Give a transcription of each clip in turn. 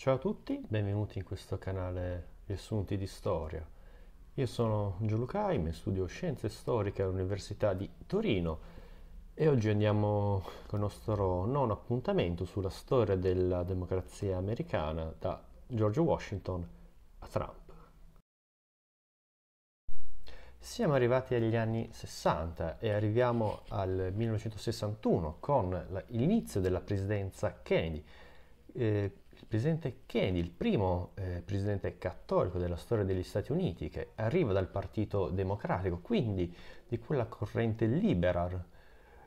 Ciao a tutti, benvenuti in questo canale Riassunti di Storia. Io sono Gianluca Aime, studio Scienze Storiche all'Università di Torino e oggi andiamo con il nostro nono appuntamento sulla storia della democrazia americana da George Washington a Trump. Siamo arrivati agli anni 60 e arriviamo al 1961 con l'inizio della presidenza Kennedy. Eh, il presidente Kennedy, il primo eh, presidente cattolico della storia degli Stati Uniti, che arriva dal Partito Democratico, quindi di quella corrente liberal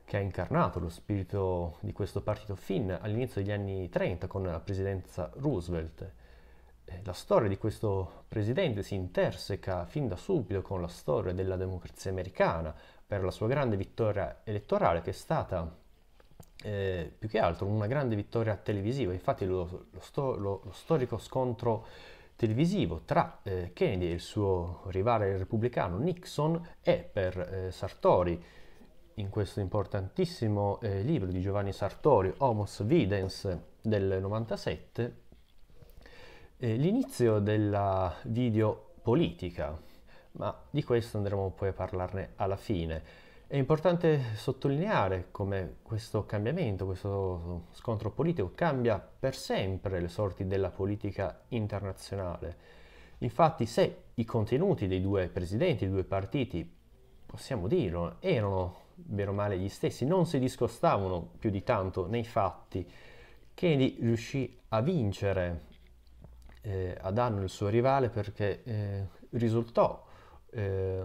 che ha incarnato lo spirito di questo partito fin all'inizio degli anni 30 con la presidenza Roosevelt. Eh, la storia di questo presidente si interseca fin da subito con la storia della democrazia americana per la sua grande vittoria elettorale che è stata eh, più che altro una grande vittoria televisiva, infatti lo, lo, sto, lo, lo storico scontro televisivo tra eh, Kennedy e il suo rivale repubblicano Nixon è per eh, Sartori, in questo importantissimo eh, libro di Giovanni Sartori, Homos Videns del 97, eh, l'inizio della videopolitica, ma di questo andremo poi a parlarne alla fine. È importante sottolineare come questo cambiamento, questo scontro politico cambia per sempre le sorti della politica internazionale. Infatti se i contenuti dei due presidenti, dei due partiti, possiamo dirlo, erano bene o male gli stessi, non si discostavano più di tanto nei fatti, Kennedy riuscì a vincere eh, a danno il suo rivale perché eh, risultò eh,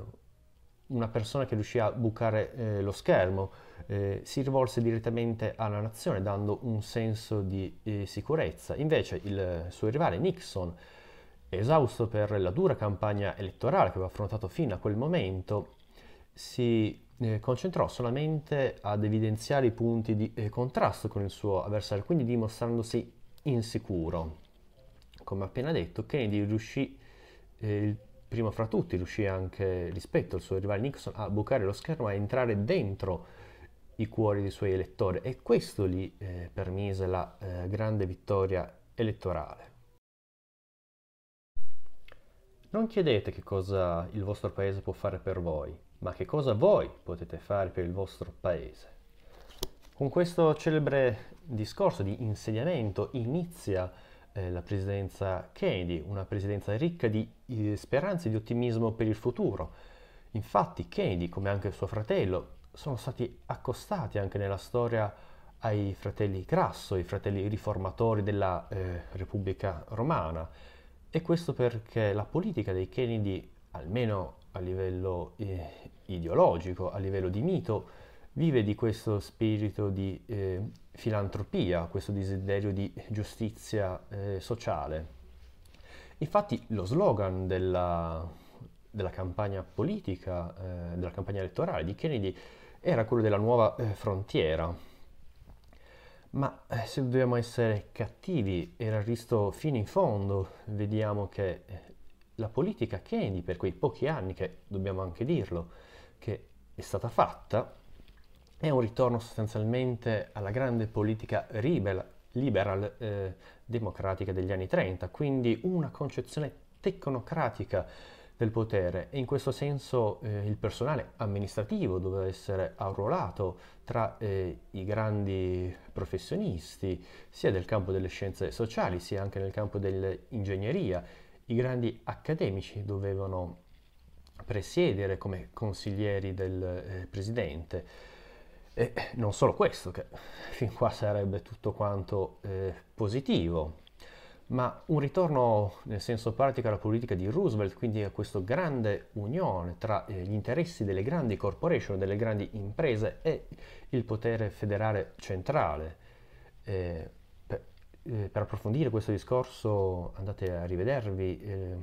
una persona che riuscì a bucare eh, lo schermo, eh, si rivolse direttamente alla nazione dando un senso di eh, sicurezza. Invece il suo rivale Nixon, esausto per la dura campagna elettorale che aveva affrontato fino a quel momento, si eh, concentrò solamente ad evidenziare i punti di eh, contrasto con il suo avversario, quindi dimostrandosi insicuro. Come appena detto, Kennedy riuscì eh, il prima fra tutti riuscì anche rispetto al suo rivale Nixon a bucare lo schermo, a entrare dentro i cuori dei suoi elettori e questo gli eh, permise la eh, grande vittoria elettorale. Non chiedete che cosa il vostro paese può fare per voi, ma che cosa voi potete fare per il vostro paese. Con questo celebre discorso di insediamento inizia eh, la presidenza Kennedy, una presidenza ricca di eh, speranze e di ottimismo per il futuro. Infatti Kennedy, come anche suo fratello, sono stati accostati anche nella storia ai fratelli Grasso, i fratelli riformatori della eh, Repubblica Romana. E questo perché la politica dei Kennedy, almeno a livello eh, ideologico, a livello di mito, vive di questo spirito di eh, filantropia, questo desiderio di giustizia eh, sociale. Infatti lo slogan della, della campagna politica, eh, della campagna elettorale di Kennedy era quello della nuova eh, frontiera. Ma eh, se dobbiamo essere cattivi, era visto fino in fondo, vediamo che eh, la politica Kennedy per quei pochi anni, che dobbiamo anche dirlo, che è stata fatta, è un ritorno sostanzialmente alla grande politica ribel, liberal eh, democratica degli anni 30, quindi una concezione tecnocratica del potere e in questo senso eh, il personale amministrativo doveva essere arruolato tra eh, i grandi professionisti sia del campo delle scienze sociali sia anche nel campo dell'ingegneria. I grandi accademici dovevano presiedere come consiglieri del eh, presidente e non solo questo, che fin qua sarebbe tutto quanto eh, positivo, ma un ritorno nel senso pratico alla politica di Roosevelt, quindi a questa grande unione tra eh, gli interessi delle grandi corporation, delle grandi imprese e il potere federale centrale. Eh, per, eh, per, approfondire questo discorso andate a rivedervi eh,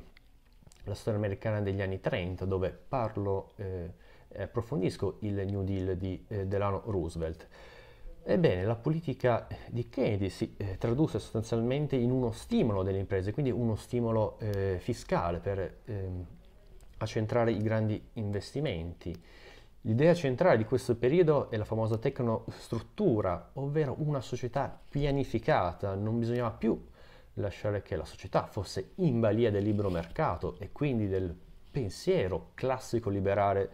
la storia americana degli anni 30, dove parlo eh, approfondisco il New Deal di eh, Delano Roosevelt. Ebbene, la politica di Kennedy si eh, tradusse sostanzialmente in uno stimolo delle imprese, quindi uno stimolo eh, fiscale per ehm, accentrare i grandi investimenti. L'idea centrale di questo periodo è la famosa tecnostruttura, ovvero una società pianificata, non bisognava più lasciare che la società fosse in balia del libero mercato e quindi del pensiero classico liberale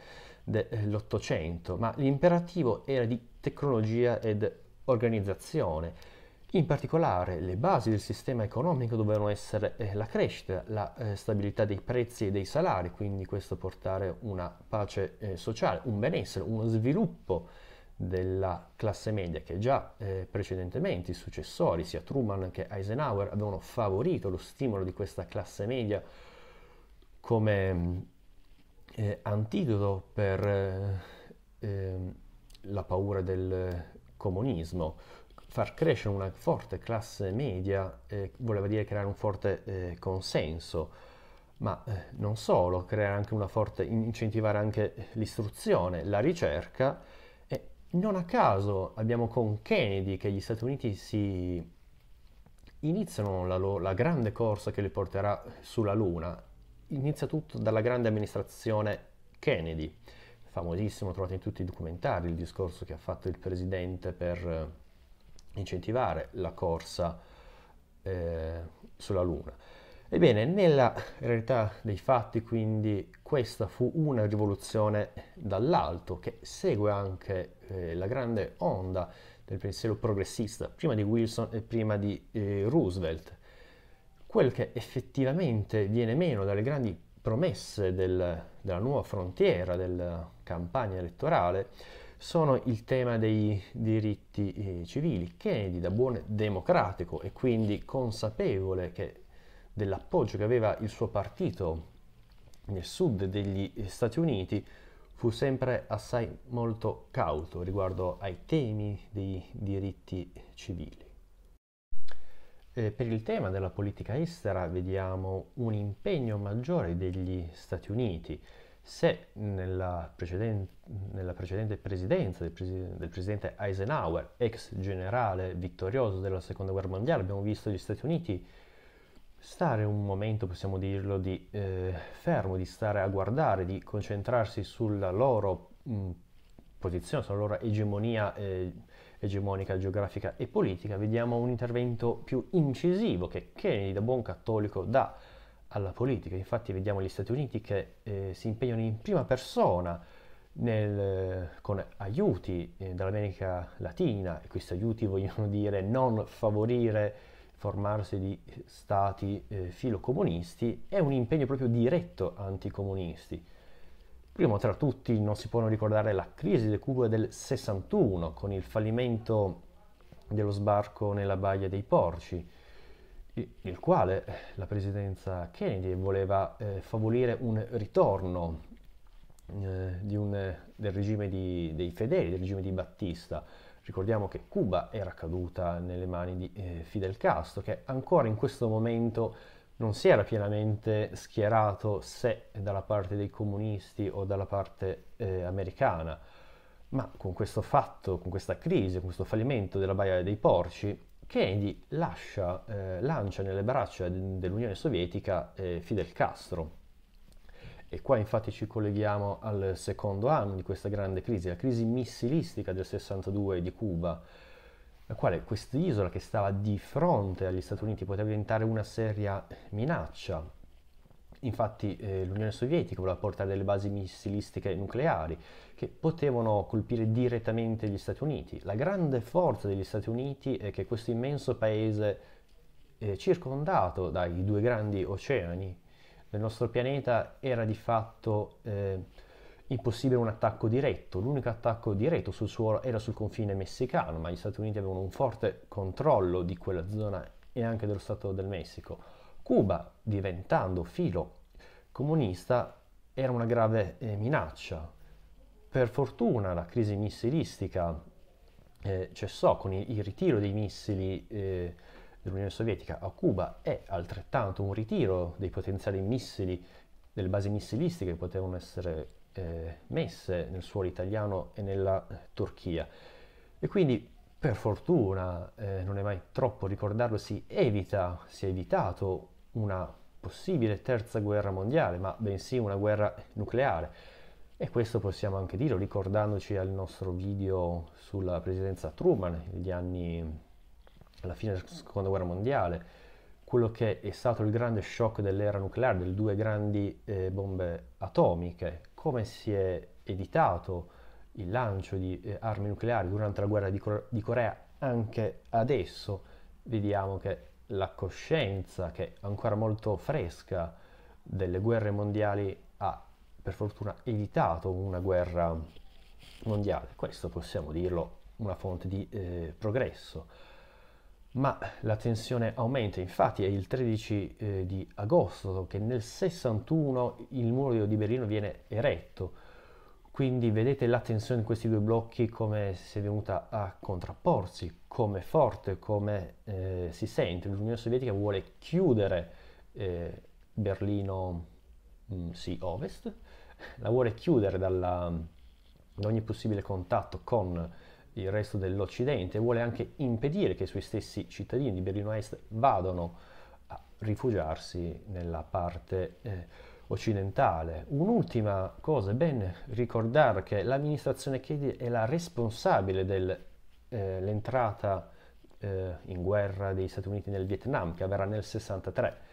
dell'Ottocento, eh, ma l'imperativo era di tecnologia ed organizzazione. In particolare le basi del sistema economico dovevano essere eh, la crescita, la eh, stabilità dei prezzi e dei salari, quindi questo portare una pace eh, sociale, un benessere, uno sviluppo della classe media che già eh, precedentemente i successori, sia Truman che Eisenhower, avevano favorito lo stimolo di questa classe media come eh, antidoto per eh, ehm, la paura del comunismo. Far crescere una forte classe media eh, voleva dire creare un forte eh, consenso, ma eh, non solo, creare anche una forte, incentivare anche l'istruzione, la ricerca e non a caso abbiamo con Kennedy che gli Stati Uniti si iniziano la, la grande corsa che li porterà sulla Luna inizia tutto dalla grande amministrazione Kennedy, famosissimo, trovate in tutti i documentari il discorso che ha fatto il presidente per eh, incentivare la corsa eh, sulla Luna. Ebbene, nella realtà dei fatti, quindi, questa fu una rivoluzione dall'alto che segue anche eh, la grande onda del pensiero progressista, prima di Wilson e prima di eh, Roosevelt, quel che effettivamente viene meno dalle grandi promesse del, della nuova frontiera, della campagna elettorale, sono il tema dei diritti eh, civili. Kennedy, da buon democratico e quindi consapevole che dell'appoggio che aveva il suo partito nel sud degli Stati Uniti, fu sempre assai molto cauto riguardo ai temi dei diritti civili. Eh, per il tema della politica estera vediamo un impegno maggiore degli Stati Uniti. Se nella, preceden- nella precedente presidenza del, pres- del, presidente Eisenhower, ex generale vittorioso della seconda guerra mondiale, abbiamo visto gli Stati Uniti stare un momento, possiamo dirlo, di eh, fermo, di stare a guardare, di concentrarsi sulla loro mh, mm, posizione, sulla loro egemonia eh, egemonica geografica e politica, vediamo un intervento più incisivo che Kennedy da buon cattolico dà alla politica. Infatti vediamo gli Stati Uniti che eh, si impegnano in prima persona nel, eh, con aiuti eh, dall'America Latina, e questi aiuti vogliono dire non favorire formarsi di stati eh, filocomunisti, è un impegno proprio diretto anticomunisti. Primo tra tutti non si può non ricordare la crisi del Cuba del 61 con il fallimento dello sbarco nella Baia dei Porci, il quale eh, la presidenza Kennedy voleva eh, favorire un ritorno eh, un, del regime di, dei fedeli, del regime di Battista. Ricordiamo che Cuba era caduta nelle mani di eh, Fidel Castro, che ancora in questo momento non si era pienamente schierato se dalla parte dei comunisti o dalla parte eh, americana, ma con questo fatto, con questa crisi, con questo fallimento della Baia dei Porci, Kennedy lascia, eh, lancia nelle braccia dell'Unione Sovietica eh, Fidel Castro. E qua infatti ci colleghiamo al secondo anno di questa grande crisi, la crisi missilistica del 62 di Cuba, la quale questa isola che stava di fronte agli Stati Uniti poteva diventare una seria minaccia. Infatti eh, l'Unione Sovietica voleva portare delle basi missilistiche nucleari che potevano colpire direttamente gli Stati Uniti. La grande forza degli Stati Uniti è che questo immenso paese eh, circondato dai due grandi oceani del nostro pianeta era di fatto eh, impossibile un attacco diretto. L'unico attacco diretto sul suolo era sul confine messicano, ma gli Stati Uniti avevano un forte controllo di quella zona e anche dello Stato del Messico. Cuba, diventando filo comunista, era una grave eh, minaccia. Per fortuna la crisi missilistica eh, cessò con il, il, ritiro dei missili eh, dell'Unione Sovietica a Cuba e altrettanto un ritiro dei potenziali missili, delle basi missilistiche che potevano essere eh, messe nel suolo italiano e nella eh, Turchia. E quindi per fortuna, eh, non è mai troppo ricordarlo, si evita, si è evitato una possibile terza guerra mondiale, ma bensì una guerra nucleare. E questo possiamo anche dirlo ricordandoci al nostro video sulla presidenza Truman, gli anni alla fine della seconda guerra mondiale, quello che è stato il grande shock dell'era nucleare, delle due grandi eh, bombe atomiche, come si è evitato il lancio di eh, armi nucleari durante la guerra di, Cor- di Corea, anche adesso vediamo che la coscienza, che è ancora molto fresca, delle guerre mondiali ha per fortuna evitato una guerra mondiale. Questo possiamo dirlo una fonte di eh, progresso ma la tensione aumenta, infatti è il 13 eh, di agosto che nel 61 il muro di Berlino viene eretto, quindi vedete la tensione in questi due blocchi come si è venuta a contrapporsi, come forte, come eh, si sente. L'Unione Sovietica vuole chiudere eh, Berlino mh, mm, sì, ovest, la vuole chiudere da ogni possibile contatto con il resto dell'Occidente, vuole anche impedire che i suoi stessi cittadini di Berlino Est vadano a rifugiarsi nella parte eh, occidentale. Un'ultima cosa, è bene ricordare che l'amministrazione Kennedy è la responsabile dell'entrata eh, eh, in guerra degli Stati Uniti nel Vietnam, che avverrà nel 63.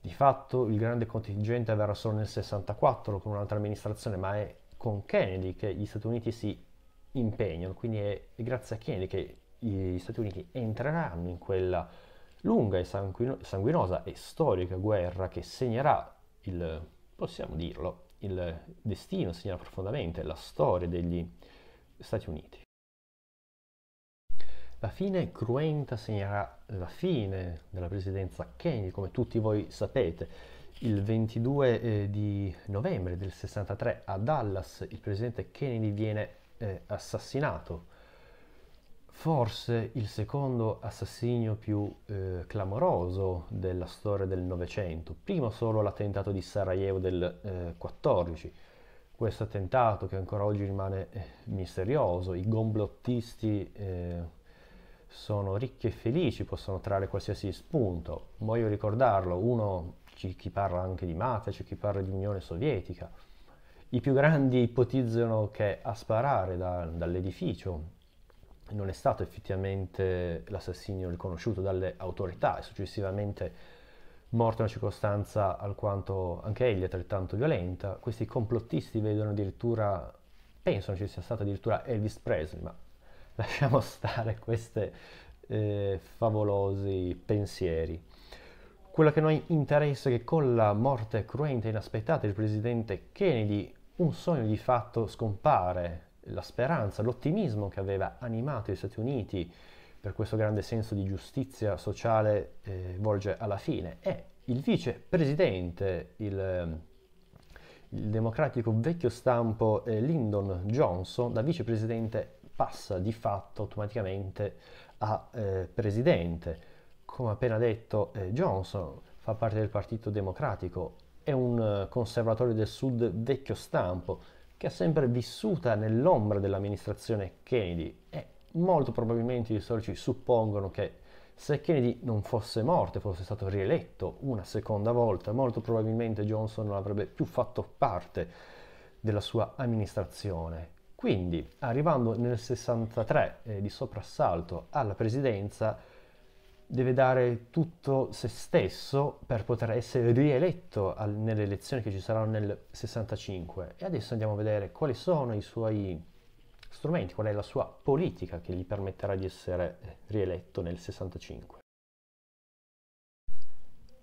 Di fatto il grande contingente avverrà solo nel 64 con un'altra amministrazione, ma è con Kennedy che gli Stati Uniti si impegno, quindi è grazie a Kennedy che gli Stati Uniti entreranno in quella lunga e sanguinosa e storica guerra che segnerà il, possiamo dirlo, il destino, segnerà profondamente la storia degli Stati Uniti. La fine cruenta segnerà la fine della presidenza Kennedy, come tutti voi sapete. Il 22 eh, di novembre del 63 a Dallas il presidente Kennedy viene eh, assassinato. Forse il secondo assassinio più eh, clamoroso della storia del Novecento, prima solo l'attentato di Sarajevo del eh, 14, questo attentato che ancora oggi rimane eh, misterioso, i gomblottisti eh, sono ricchi e felici, possono trarre qualsiasi spunto. Voglio ricordarlo, uno, c'è chi parla anche di mafia, c'è chi parla di Unione Sovietica, i più grandi ipotizzano che a sparare da, dall'edificio non è stato effettivamente l'assassinio riconosciuto dalle autorità e successivamente morto in una circostanza alquanto anche egli altrettanto violenta. Questi complottisti vedono addirittura, pensano ci sia stato addirittura Elvis Presley, ma lasciamo stare questi eh, favolosi pensieri. Quello che noi interessa è che con la morte cruenta e inaspettata del presidente Kennedy un sogno di fatto scompare, la speranza, l'ottimismo che aveva animato gli Stati Uniti per questo grande senso di giustizia sociale eh, volge alla fine e il vicepresidente, il, ehm, il democratico vecchio stampo eh, Lyndon Johnson, da vicepresidente passa di fatto automaticamente a eh, presidente. Come appena detto eh, Johnson fa parte del Partito Democratico, è un eh, conservatorio del sud vecchio stampo che ha sempre vissuta nell'ombra dell'amministrazione Kennedy e molto probabilmente gli storici suppongono che se Kennedy non fosse morto e fosse stato rieletto una seconda volta, molto probabilmente Johnson non avrebbe più fatto parte della sua amministrazione. Quindi, arrivando nel 63 eh, di soprassalto alla presidenza, deve dare tutto se stesso per poter essere rieletto al, nelle elezioni che ci saranno nel 65 e adesso andiamo a vedere quali sono i suoi strumenti, qual è la sua politica che gli permetterà di essere rieletto nel 65.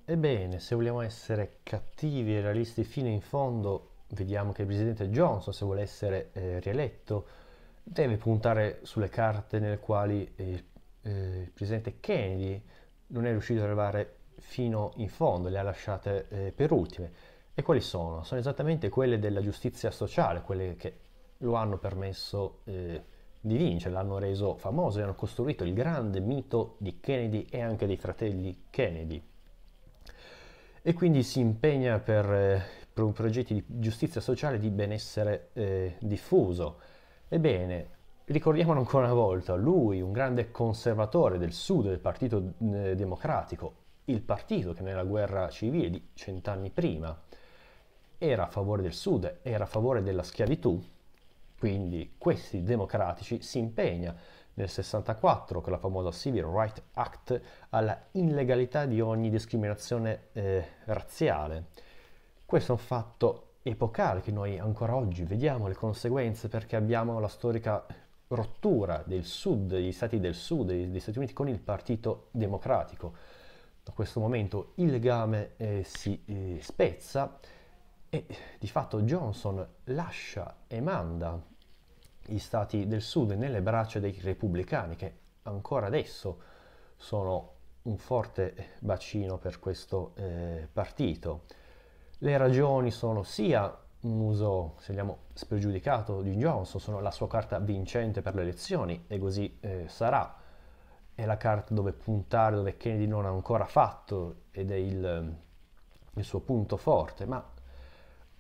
Ebbene, se vogliamo essere cattivi e realisti fino in fondo, vediamo che il presidente Johnson, se vuole essere eh, rieletto, deve puntare sulle carte nelle quali il eh, eh, il presidente Kennedy non è riuscito ad arrivare fino in fondo, le ha lasciate eh, per ultime. E quali sono? Sono esattamente quelle della giustizia sociale, quelle che lo hanno permesso eh, di vincere, l'hanno reso famoso e hanno costruito il grande mito di Kennedy e anche dei fratelli Kennedy. E quindi si impegna per, eh, per progetti di giustizia sociale e di benessere eh, diffuso. Ebbene, Ricordiamolo ancora una volta, lui, un grande conservatore del sud del Partito eh, Democratico, il partito che nella guerra civile di cent'anni prima era a favore del sud, era a favore della schiavitù, quindi questi democratici si impegna nel 64 con la famosa Civil Rights Act alla illegalità di ogni discriminazione eh, razziale. Questo è un fatto epocale che noi ancora oggi vediamo le conseguenze perché abbiamo la storica rottura del sud, degli stati del sud, degli Stati Uniti con il Partito Democratico. Da questo momento il legame eh, si eh, spezza e di fatto Johnson lascia e manda gli stati del sud nelle braccia dei repubblicani che ancora adesso sono un forte bacino per questo eh, partito. Le ragioni sono sia un uso, se vogliamo, spregiudicato di Johnson, sono la sua carta vincente per le elezioni e così eh, sarà. È la carta dove puntare, dove Kennedy non ha ancora fatto ed è il, eh, il suo punto forte, ma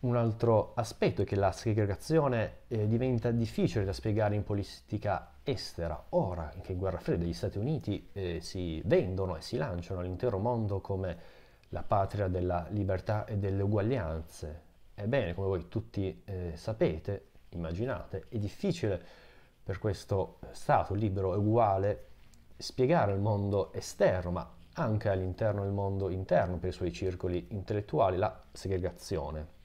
un altro aspetto è che la segregazione eh, diventa difficile da spiegare in politica estera, ora che in guerra fredda gli Stati Uniti eh, si vendono e si lanciano all'intero mondo come la patria della libertà e delle uguaglianze, Ebbene, come voi tutti eh, sapete, immaginate, è difficile per questo Stato libero e uguale spiegare al mondo esterno, ma anche all'interno del mondo interno, per i suoi circoli intellettuali, la segregazione.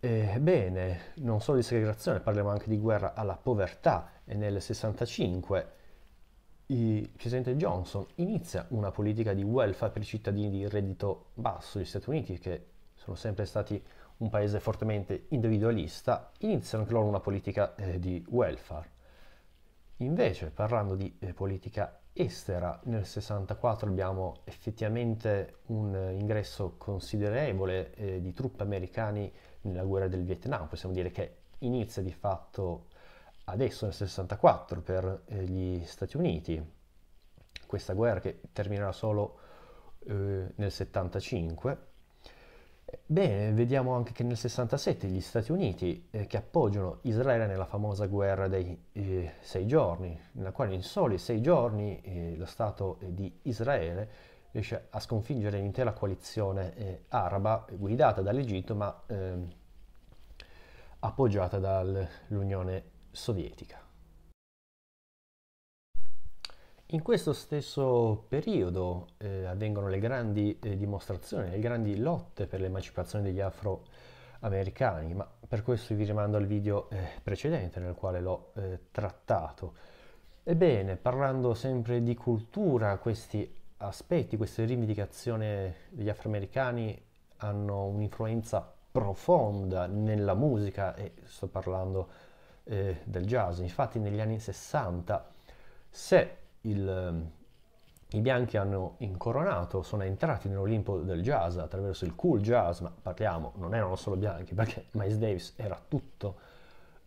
Ebbene, non solo di segregazione, parliamo anche di guerra alla povertà e nel 65 il presidente Johnson inizia una politica di welfare per i cittadini di reddito basso degli Stati Uniti che sono sempre stati un paese fortemente individualista, iniziano anche loro una politica eh, di welfare. Invece, parlando di eh, politica estera, nel 64 abbiamo effettivamente un eh, ingresso considerevole eh, di truppe americane nella guerra del Vietnam, possiamo dire che inizia di fatto adesso nel 64 per eh, gli Stati Uniti, questa guerra che terminerà solo eh, nel 75 Bene, vediamo anche che nel 67 gli Stati Uniti eh, che appoggiano Israele nella famosa guerra dei eh, sei giorni, nella quale in soli sei giorni eh, lo Stato eh, di Israele riesce a sconfiggere l'intera coalizione eh, araba guidata dall'Egitto ma ehm, appoggiata dall'Unione Sovietica. In questo stesso periodo eh, avvengono le grandi eh, dimostrazioni, le grandi lotte per l'emancipazione degli afroamericani, ma per questo vi rimando al video eh, precedente nel quale l'ho eh, trattato. Ebbene, parlando sempre di cultura, questi aspetti, queste rivendicazioni degli afroamericani hanno un'influenza profonda nella musica e sto parlando eh, del jazz. Infatti negli anni 60 se il, ehm, i bianchi hanno incoronato, sono entrati nell'Olimpo del jazz attraverso il cool jazz, ma parliamo, non erano solo bianchi, perché Miles Davis era tutto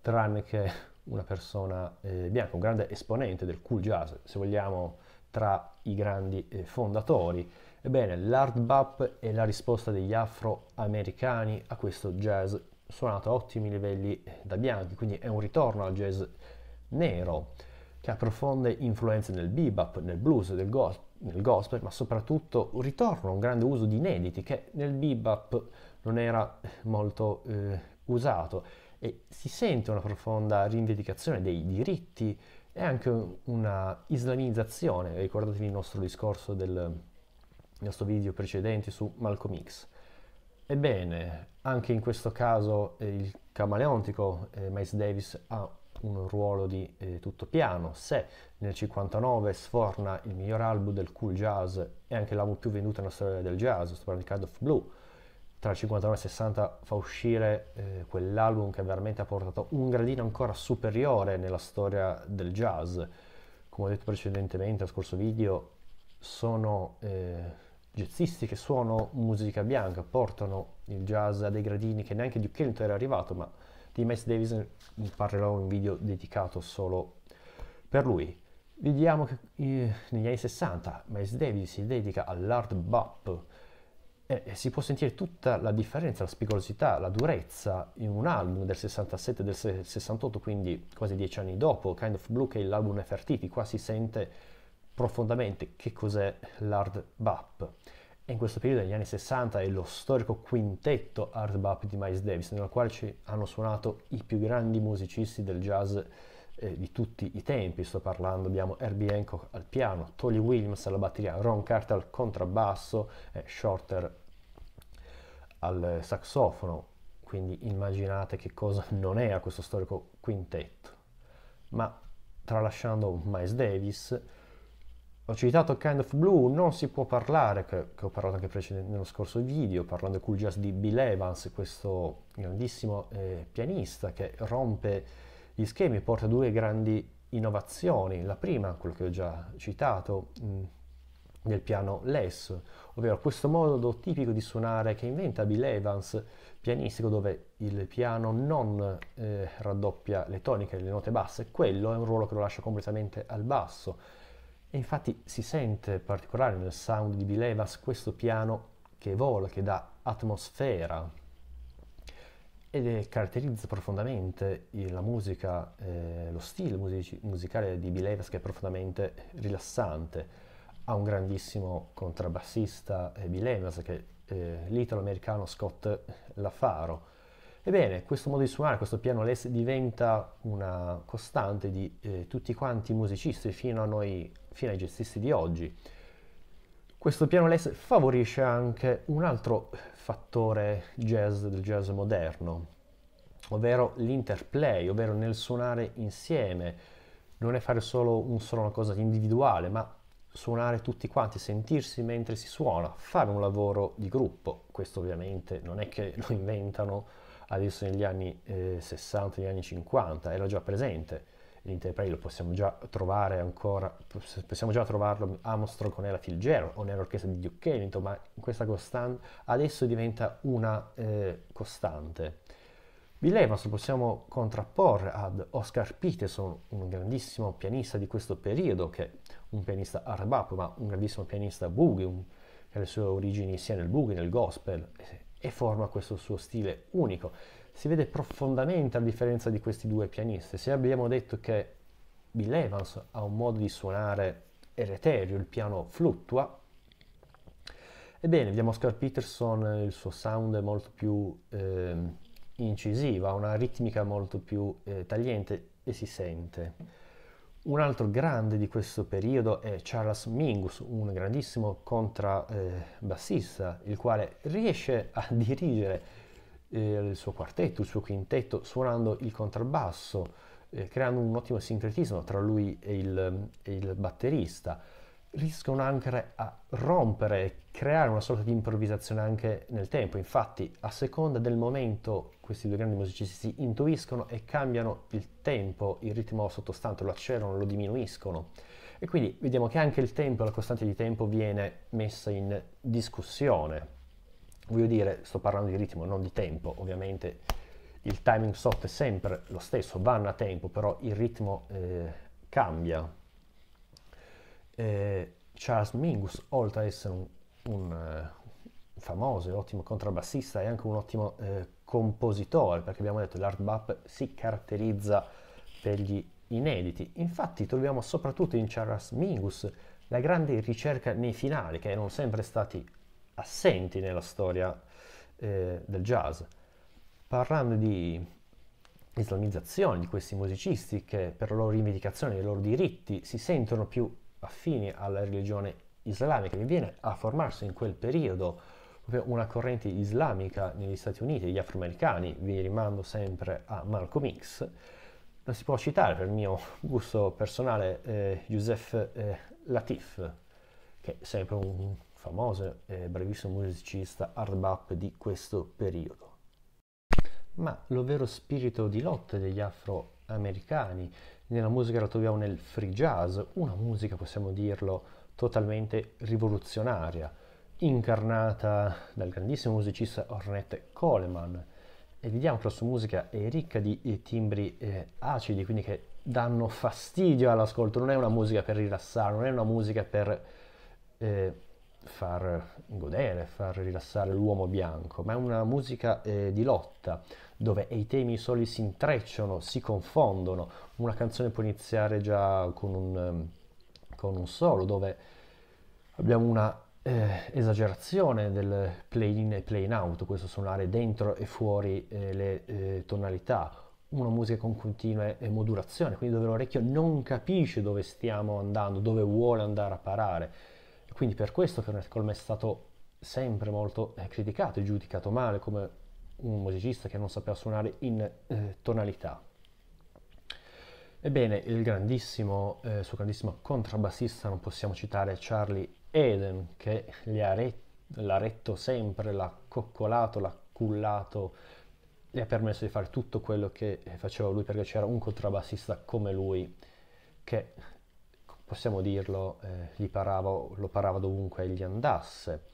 tranne che una persona eh, bianca, un grande esponente del cool jazz, se vogliamo, tra i grandi eh, fondatori. Ebbene, l'hard bap è la risposta degli afroamericani a questo jazz suonato a ottimi livelli eh, da bianchi, quindi è un ritorno al jazz nero che ha profonde influenze nel bebop, nel blues, nel, go- nel gospel, ma soprattutto un ritorno un grande uso di inediti che nel bebop non era molto eh, usato e si sente una profonda rivendicazione dei diritti e anche una islamizzazione, ricordatevi il nostro discorso del nostro video precedente su Malcolm X. Ebbene, anche in questo caso eh, il camaleontico eh, Miles Davis ha un ruolo di eh, tutto piano. Se nel 59 sforna il miglior album del cool jazz e anche l'album più venduto nella storia del jazz, sto parlando di Card of Blue, tra il 59 e il 60 fa uscire eh, quell'album che veramente ha portato un gradino ancora superiore nella storia del jazz. Come ho detto precedentemente al scorso video, sono eh, jazzisti che suonano musica bianca, portano il jazz a dei gradini che neanche Duke Ellington era arrivato, ma di Miles Davis parlerò in un video dedicato solo per lui. Vediamo che eh, negli anni 60 Miles Davis si dedica all'hard bop e, e si può sentire tutta la differenza, la spigolosità, la durezza in un album del 67 e del 68, quindi quasi dieci anni dopo, Kind of Blue che è l'album Nefertiti, qua si sente profondamente che cos'è l'hard bop in questo periodo degli anni 60 è lo storico quintetto Art Bap di Miles Davis, nel quale ci hanno suonato i più grandi musicisti del jazz eh, di tutti i tempi. Sto parlando, abbiamo Herbie Hancock al piano, Tolly Williams alla batteria, Ron Carter al contrabbasso, eh, Shorter al saxofono. Quindi immaginate che cosa non è a questo storico quintetto. Ma tralasciando Miles Davis, ho citato Kind of Blue, non si può parlare, che, che ho parlato anche precedente, nello scorso video, parlando di cool jazz di Bill Evans, questo grandissimo eh, pianista che rompe gli schemi, e porta due grandi innovazioni. La prima, quello che ho già citato, mh, mm, nel piano less, ovvero questo modo tipico di suonare che inventa Bill Evans, pianistico, dove il piano non eh, raddoppia le toniche, le note basse. Quello è un ruolo che lo lascia completamente al basso e infatti si sente particolare nel sound di Bilevas questo piano che vola, che dà atmosfera ed caratterizza profondamente la musica, eh, lo stile music- musicale di Bilevas che è profondamente rilassante. Ha un grandissimo contrabbassista eh, Bilevas che eh, l'italo-americano Scott Lafaro Ebbene, questo modo di suonare, questo piano pianoless diventa una costante di eh, tutti quanti i musicisti fino, a noi, fino ai gestisti di oggi. Questo piano pianoless favorisce anche un altro fattore jazz del jazz moderno, ovvero l'interplay, ovvero nel suonare insieme, non è fare solo un solo una cosa individuale, ma suonare tutti quanti, sentirsi mentre si suona, fare un lavoro di gruppo. Questo ovviamente non è che lo inventano adesso negli anni eh, 60, negli anni 50, era già presente l'Interplay, lo possiamo già trovare ancora, possiamo già trovarlo Armstrong con Ella Fitzgerald o nell'orchestra di Duke Ellington, ma questa costante adesso diventa una eh, costante. Bill Evans lo possiamo contrapporre ad Oscar Peterson, un grandissimo pianista di questo periodo, che è un pianista hard ma un grandissimo pianista boogie, un, che ha le sue origini sia nel boogie, nel gospel, eh, e forma questo suo stile unico. Si vede profondamente la differenza di questi due pianisti. Se abbiamo detto che Bill Evans ha un modo di suonare ereterio, il piano fluttua, ebbene abbiamo Oscar Peterson, il suo sound è molto più eh, incisivo, ha una ritmica molto più eh, tagliente e si sente. Un altro grande di questo periodo è Charles Mingus, un grandissimo contrabbassista, eh, il quale riesce a dirigere eh, il suo quartetto, il suo quintetto, suonando il contrabbasso, eh, creando un ottimo sincretismo tra lui e il, e il batterista riescono anche a rompere, e creare una sorta di improvvisazione anche nel tempo. Infatti, a seconda del momento, questi due grandi musicisti si intuiscono e cambiano il tempo, il ritmo sottostante, lo accelerano, lo diminuiscono. E quindi vediamo che anche il tempo, la costante di tempo viene messa in discussione. Voglio dire, sto parlando di ritmo, non di tempo, ovviamente il timing soft è sempre lo stesso, vanno a tempo, però il ritmo eh, cambia eh, Charles Mingus, oltre ad essere un, un uh, famoso e ottimo contrabbassista, è anche un ottimo uh, compositore, perché abbiamo detto che l'art bap si caratterizza per gli inediti. Infatti troviamo soprattutto in Charles Mingus la grande ricerca nei finali, che erano sempre stati assenti nella storia eh, del jazz. Parlando di islamizzazione di questi musicisti che per la loro rivendicazione dei loro diritti si sentono più affini alla religione islamica, che viene a formarsi in quel periodo una corrente islamica negli Stati Uniti, gli afroamericani, vi rimando sempre a Malcolm X, non si può citare per il mio gusto personale eh, Youssef eh, Latif, che è sempre un famoso e eh, bravissimo musicista hard bop di questo periodo. Ma lo vero spirito di lotta degli afroamericani nella musica la troviamo nel free jazz, una musica possiamo dirlo totalmente rivoluzionaria, incarnata dal grandissimo musicista Ornette Coleman. E vediamo che la sua musica è ricca di eh, timbri eh, acidi, quindi che danno fastidio all'ascolto, non è una musica per rilassare, non è una musica per eh, far godere, far rilassare l'uomo bianco, ma è una musica eh, di lotta dove i temi soli si intrecciano, si confondono. Una canzone può iniziare già con un, ehm, con un solo, dove abbiamo una eh, esagerazione del play in e play out, questo suonare dentro e fuori eh, le eh, tonalità, una musica con continue eh, modulazioni, quindi dove l'orecchio non capisce dove stiamo andando, dove vuole andare a parare quindi per questo Kernetcolm è stato sempre molto eh, criticato e giudicato male come un musicista che non sapeva suonare in eh, tonalità. Ebbene, il grandissimo, eh, suo grandissimo contrabbassista, non possiamo citare Charlie Eden, che re- l'ha retto sempre, l'ha coccolato, l'ha cullato, gli ha permesso di fare tutto quello che eh, faceva lui perché c'era un contrabbassista come lui che possiamo dirlo, eh, parava, lo parava dovunque egli andasse.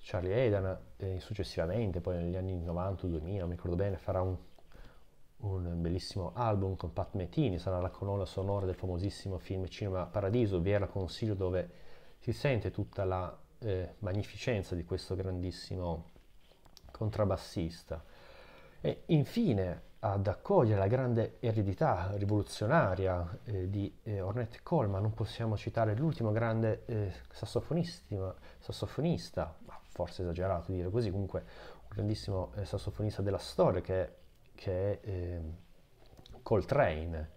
Charlie Aidan eh, successivamente, poi negli anni 90-2000, non mi ricordo bene, farà un, un bellissimo album con Pat Metini, sarà la colonna sonora del famosissimo film Cinema Paradiso, vi era consiglio dove si sente tutta la eh, magnificenza di questo grandissimo contrabbassista. E infine, ad accogliere la grande eredità rivoluzionaria eh, di eh, Ornette Coleman, non possiamo citare l'ultimo grande eh, sassofonista, ma forse esagerato dire così, comunque un grandissimo eh, sassofonista della storia che, che è ehm, Coltrane.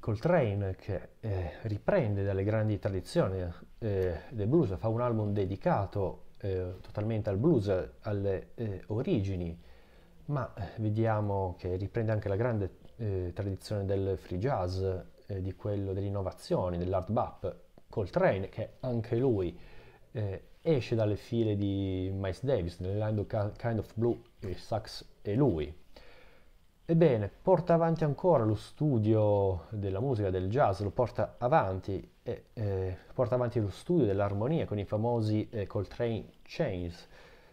Coltrane che eh, riprende dalle grandi tradizioni eh, del blues, fa un album dedicato eh, totalmente al blues, alle origini ma eh, vediamo che riprende anche la grande eh, tradizione del free jazz, eh, di quello delle innovazioni, dell'hard bap, Coltrane, che anche lui eh, esce dalle file di Miles Davis, nell'Indo Kind of Blue, il sax è lui. Ebbene, porta avanti ancora lo studio della musica, del jazz, lo porta avanti e eh, porta avanti lo studio dell'armonia con i famosi eh, Coltrane changes,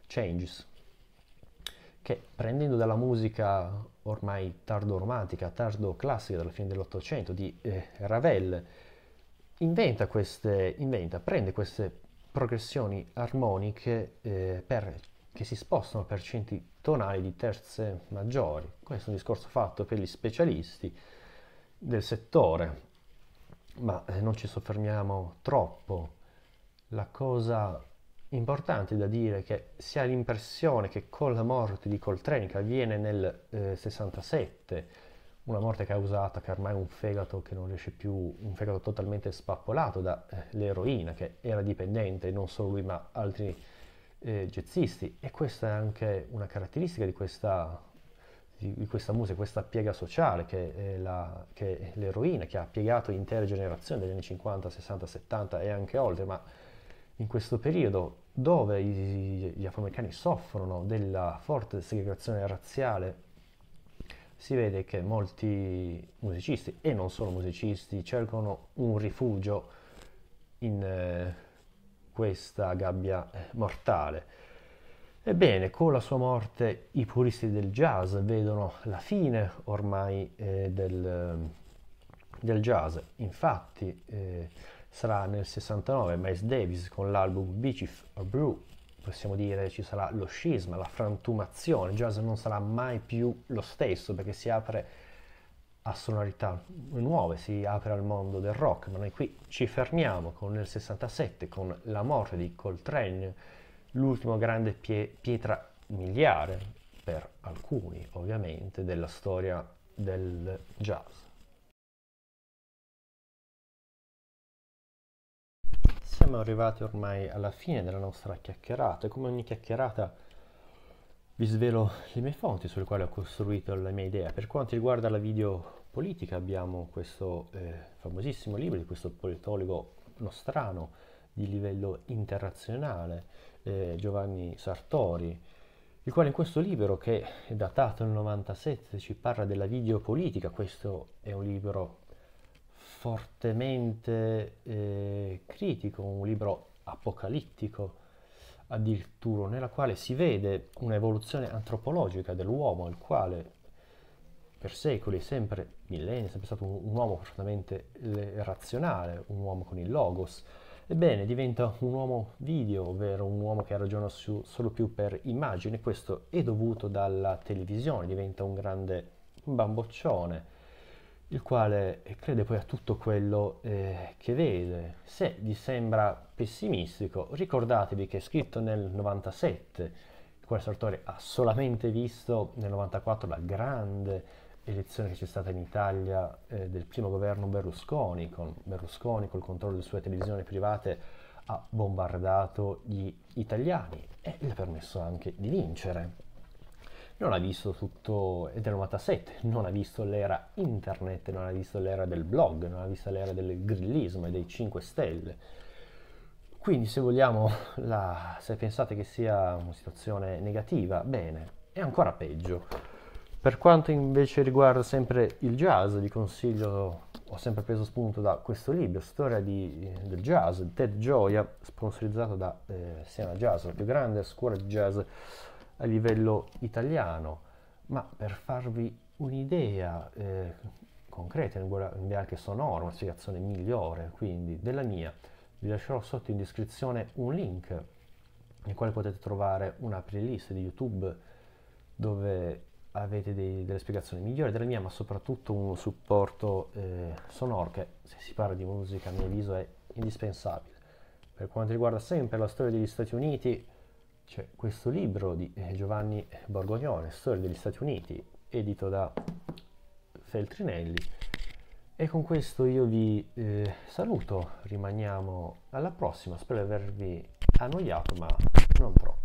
changes che prendendo dalla musica ormai tardo-romantica, tardo-classica della fine dell'Ottocento di eh, Ravel, inventa queste, inventa, prende queste progressioni armoniche eh, per, che si spostano per centi tonali di terze maggiori. Questo è un discorso fatto per gli specialisti del settore, ma eh, non ci soffermiamo troppo. La cosa Importante da dire che si ha l'impressione che con la morte di Coltrane, che avviene nel eh, 67, una morte causata che ormai è un fegato che non riesce più, un fegato totalmente spappolato dall'eroina, eh, che era dipendente non solo lui ma altri eh, jazzisti. E questa è anche una caratteristica di questa, di, di questa musica, questa piega sociale che è, eh, la, che è l'eroina, che ha piegato intere generazioni degli anni 50, 60, 70 e anche oltre, ma in questo periodo dove gli afroamericani soffrono della forte segregazione razziale si vede che molti musicisti, e non solo musicisti, cercano un rifugio in eh, questa gabbia eh, mortale. Ebbene, con la sua morte i puristi del jazz vedono la fine ormai eh, del, del, jazz. Infatti, eh, sarà nel 69 Miles Davis con l'album Beaches or Brew possiamo dire ci sarà lo scisma, la frantumazione, il jazz non sarà mai più lo stesso perché si apre a sonorità nuove, si apre al mondo del rock, ma noi qui ci fermiamo con nel 67 con la morte di Coltrane, l'ultimo grande pie- pietra miliare per alcuni ovviamente della storia del jazz. siamo arrivati ormai alla fine della nostra chiacchierata e come ogni chiacchierata vi svelo le mie fonti sulle quali ho costruito la mia idea. Per quanto riguarda la videopolitica abbiamo questo eh, famosissimo libro di questo politologo nostrano di livello internazionale, eh, Giovanni Sartori, il quale in questo libro che è datato nel 97 ci parla della videopolitica, questo è un libro fortemente eh, critico, un libro apocalittico addirittura, nella quale si vede un'evoluzione antropologica dell'uomo, il quale per secoli, sempre millenni, è sempre stato un, un uomo fortemente eh, razionale, un uomo con il logos, ebbene diventa un uomo video, ovvero un uomo che ragiona su, solo più per immagini, questo è dovuto dalla televisione, diventa un grande bamboccione, il quale eh, crede poi a tutto quello eh, che vede. Se vi sembra pessimistico, ricordatevi che è scritto nel 97, il quale Sartori ha solamente visto nel 94 la grande elezione che c'è stata in Italia eh, del primo governo Berlusconi, con Berlusconi col controllo delle sue televisioni private ha bombardato gli italiani e gli ha permesso anche di vincere non ha visto tutto, è 97, non ha visto l'era internet, non ha visto l'era del blog, non ha visto l'era del grillismo e dei 5 stelle. Quindi se vogliamo, la, se pensate che sia una situazione negativa, bene, è ancora peggio. Per quanto invece riguarda sempre il jazz, vi consiglio, ho sempre preso spunto da questo libro, Storia di, del jazz, Ted Gioia, sponsorizzato da eh, Siena Jazz, la più grande scuola di jazz a livello italiano, ma per farvi un'idea eh, concreta, anche sonora, una spiegazione migliore quindi della mia, vi lascerò sotto in descrizione un link nel quale potete trovare una playlist di YouTube dove avete dei, delle spiegazioni migliori della mia, ma soprattutto un supporto eh, sonoro che se si parla di musica a mio avviso è indispensabile. Per quanto riguarda sempre la storia degli Stati Uniti, c'è questo libro di eh, Giovanni Borgognone, Storia degli Stati Uniti, edito da Feltrinelli. E con questo io vi eh, saluto, rimaniamo alla prossima, spero di avervi annoiato, ma non troppo.